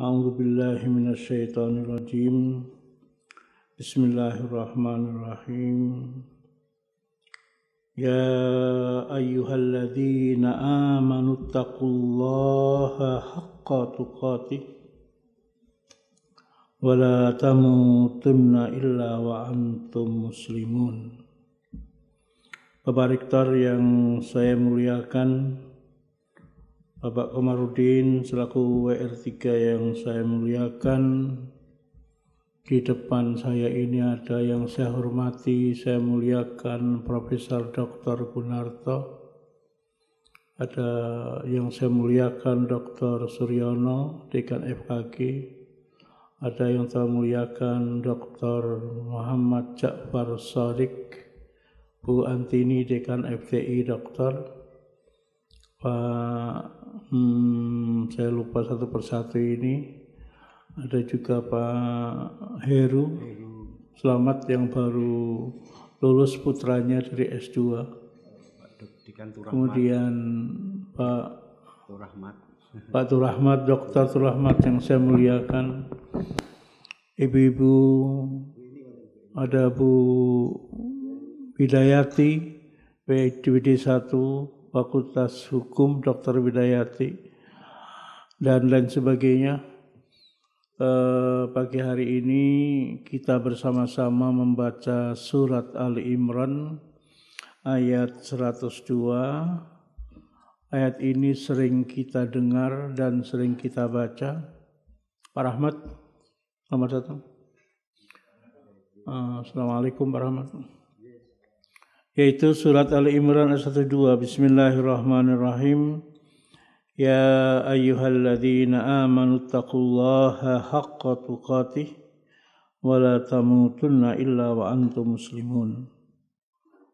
A'udzu billahi syaithanir rajim. Bismillahirrahmanirrahim. Ya ayyuhalladzina amanu taqullaha haqqa tuqatih wa la tamutunna illa wa antum muslimun. Bapak Rektor yang saya muliakan, Bapak Komarudin selaku WR3 yang saya muliakan di depan saya ini ada yang saya hormati, saya muliakan Profesor Dr. Gunarto. Ada yang saya muliakan Dr. Suryono, Dekan FKG. Ada yang saya muliakan Dr. Muhammad Ja'far Sadiq, Bu Antini, Dekan FTI Dokter. Pak hmm, saya lupa satu persatu ini. Ada juga Pak Heru, Heru. Selamat yang baru lulus putranya dari S2. Kemudian Pak Turahmat. Pak Turahmat, Dokter Turahmat yang saya muliakan. Ibu-ibu ada Bu Bidayati, PhD 1, Fakultas Hukum Dr. Widayati dan lain sebagainya. Eh, pagi hari ini kita bersama-sama membaca surat Ali Imran ayat 102 Ayat ini sering kita dengar dan sering kita baca. Pak Rahmat, nomor datang. Eh, Assalamualaikum Pak Rahmat. yaitu surat Al Imran ayat 12 Bismillahirrahmanirrahim Ya ayyuhalladzina amanu taqullaha haqqa tuqatih wa la tamutunna illa wa antum muslimun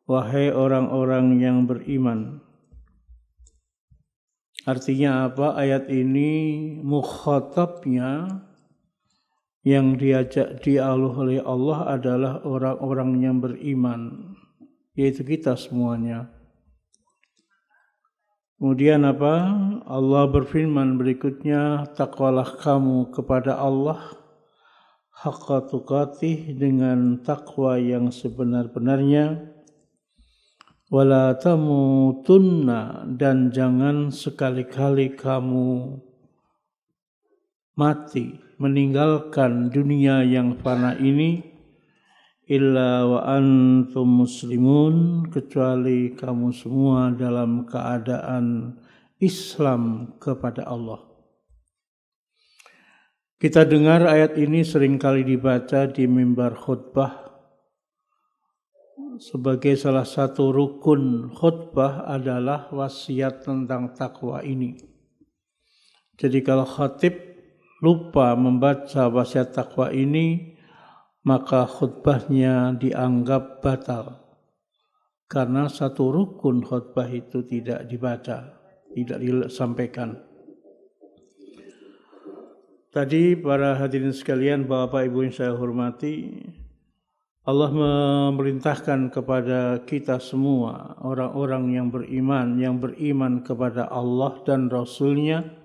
Wahai orang-orang yang beriman Artinya apa ayat ini mukhatabnya yang diajak dialuh oleh Allah adalah orang-orang yang beriman. yaitu kita semuanya. Kemudian apa? Allah berfirman berikutnya, takwalah kamu kepada Allah haqqa dengan takwa yang sebenar-benarnya walatamu tunna dan jangan sekali-kali kamu mati meninggalkan dunia yang fana ini illa wa antum muslimun kecuali kamu semua dalam keadaan Islam kepada Allah. Kita dengar ayat ini seringkali dibaca di mimbar khutbah sebagai salah satu rukun khutbah adalah wasiat tentang takwa ini. Jadi kalau khatib lupa membaca wasiat takwa ini, maka khutbahnya dianggap batal. Karena satu rukun khutbah itu tidak dibaca, tidak disampaikan. Tadi para hadirin sekalian, Bapak Ibu yang saya hormati, Allah memerintahkan kepada kita semua, orang-orang yang beriman, yang beriman kepada Allah dan Rasulnya, nya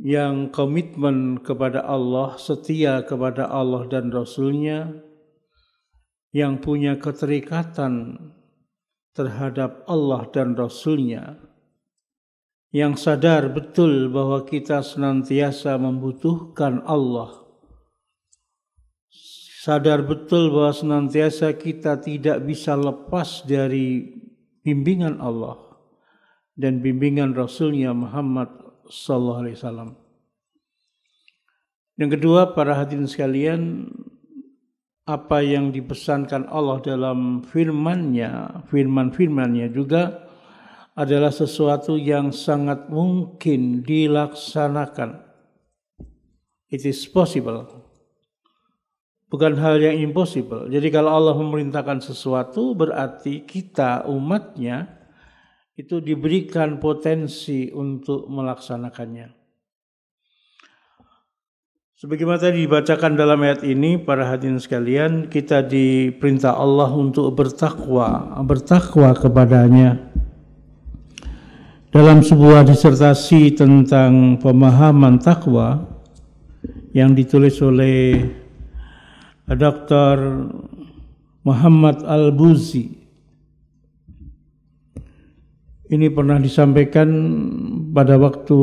yang komitmen kepada Allah, setia kepada Allah dan Rasulnya, yang punya keterikatan terhadap Allah dan Rasulnya, yang sadar betul bahwa kita senantiasa membutuhkan Allah, sadar betul bahwa senantiasa kita tidak bisa lepas dari bimbingan Allah dan bimbingan Rasulnya Muhammad Sallallahu Alaihi Wasallam. Yang kedua, para hadirin sekalian, apa yang dipesankan Allah dalam firman-Nya, firman-firman-Nya juga adalah sesuatu yang sangat mungkin dilaksanakan. It is possible. Bukan hal yang impossible. Jadi kalau Allah memerintahkan sesuatu berarti kita umatnya itu diberikan potensi untuk melaksanakannya. Sebagaimana tadi dibacakan dalam ayat ini, para hadirin sekalian, kita diperintah Allah untuk bertakwa, bertakwa kepadanya. Dalam sebuah disertasi tentang pemahaman takwa yang ditulis oleh Dr. Muhammad Al-Buzi ini pernah disampaikan pada waktu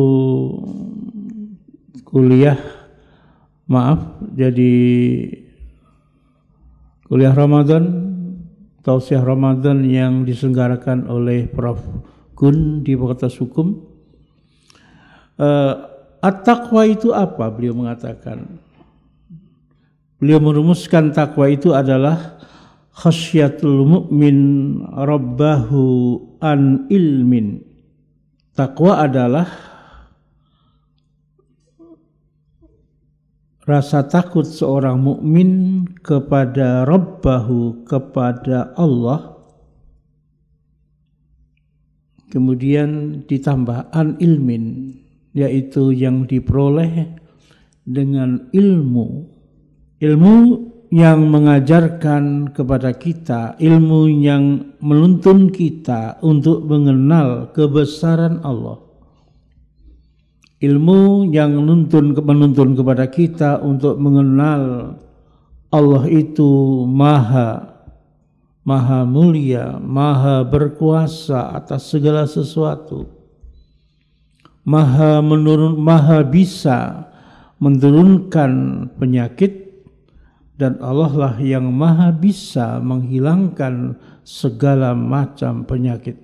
kuliah maaf jadi kuliah Ramadan tausiah Ramadan yang diselenggarakan oleh Prof Gun di Fakultas Hukum uh, at-taqwa itu apa beliau mengatakan beliau merumuskan takwa itu adalah khasyatul mu'min rabbahu an ilmin. Takwa adalah rasa takut seorang mukmin kepada Rabbahu, kepada Allah. Kemudian ditambah an ilmin, yaitu yang diperoleh dengan ilmu. Ilmu yang mengajarkan kepada kita ilmu yang meluntun kita untuk mengenal kebesaran Allah. Ilmu yang menuntun, menuntun kepada kita untuk mengenal Allah itu maha, maha mulia, maha berkuasa atas segala sesuatu. Maha menurun, maha bisa menurunkan penyakit dan Allah lah yang maha bisa menghilangkan segala macam penyakit.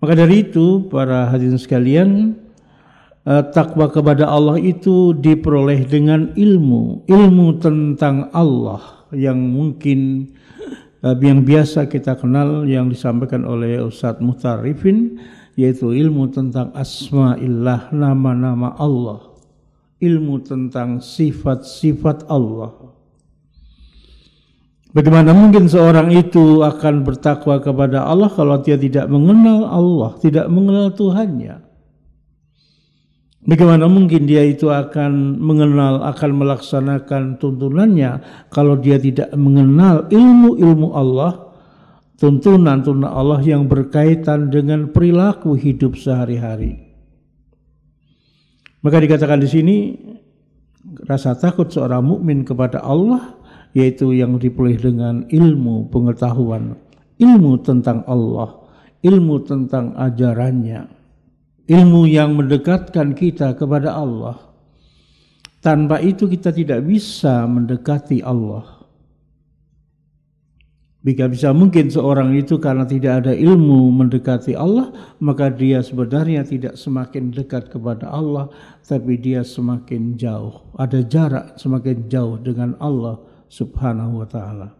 Maka dari itu para hadirin sekalian eh, takwa kepada Allah itu diperoleh dengan ilmu, ilmu tentang Allah yang mungkin eh, yang biasa kita kenal yang disampaikan oleh Ustadz Mutarifin yaitu ilmu tentang asma'illah, nama-nama Allah ilmu tentang sifat-sifat Allah. Bagaimana mungkin seorang itu akan bertakwa kepada Allah kalau dia tidak mengenal Allah, tidak mengenal Tuhannya? Bagaimana mungkin dia itu akan mengenal, akan melaksanakan tuntunannya kalau dia tidak mengenal ilmu-ilmu Allah, tuntunan-tuntunan Allah yang berkaitan dengan perilaku hidup sehari-hari? Maka dikatakan di sini rasa takut seorang mukmin kepada Allah yaitu yang dipulih dengan ilmu pengetahuan, ilmu tentang Allah, ilmu tentang ajarannya, ilmu yang mendekatkan kita kepada Allah. Tanpa itu kita tidak bisa mendekati Allah. Jika bisa mungkin seorang itu karena tidak ada ilmu mendekati Allah, maka dia sebenarnya tidak semakin dekat kepada Allah, tapi dia semakin jauh. Ada jarak semakin jauh dengan Allah Subhanahu wa taala.